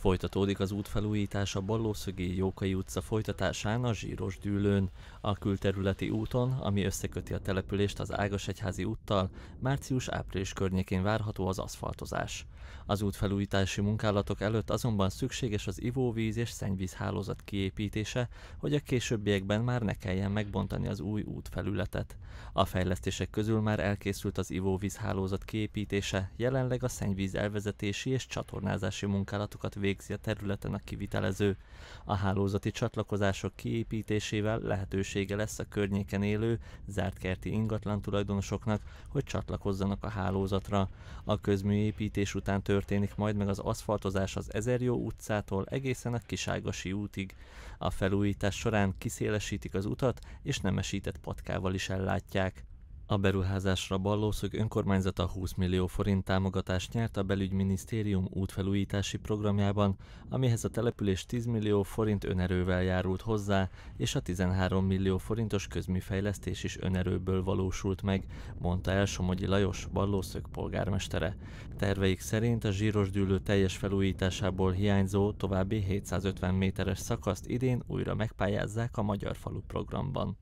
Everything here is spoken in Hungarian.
Folytatódik az útfelújítás a Ballószögi Jókai utca folytatásán a Zsíros Dűlőn, a külterületi úton, ami összeköti a települést az Ágasegyházi úttal, március-április környékén várható az aszfaltozás. Az útfelújítási munkálatok előtt azonban szükséges az ivóvíz és szennyvíz hálózat kiépítése, hogy a későbbiekben már ne kelljen megbontani az új útfelületet. A fejlesztések közül már elkészült az ivóvíz hálózat kiépítése, jelenleg a szennyvíz elvezetési és csatornázási munkálatokat végződik végzi a területen a kivitelező. A hálózati csatlakozások kiépítésével lehetősége lesz a környéken élő, zárt kerti ingatlan tulajdonosoknak, hogy csatlakozzanak a hálózatra. A közműépítés után történik majd meg az aszfaltozás az Ezerjó utcától egészen a Kiságosi útig. A felújítás során kiszélesítik az utat, és nemesített patkával is ellátják. A beruházásra Ballószög önkormányzata 20 millió forint támogatást nyert a belügyminisztérium útfelújítási programjában, amihez a település 10 millió forint önerővel járult hozzá, és a 13 millió forintos közműfejlesztés is önerőből valósult meg, mondta el Somogyi Lajos, Ballószög polgármestere. Terveik szerint a zsíros dűlő teljes felújításából hiányzó további 750 méteres szakaszt idén újra megpályázzák a Magyar Falu programban.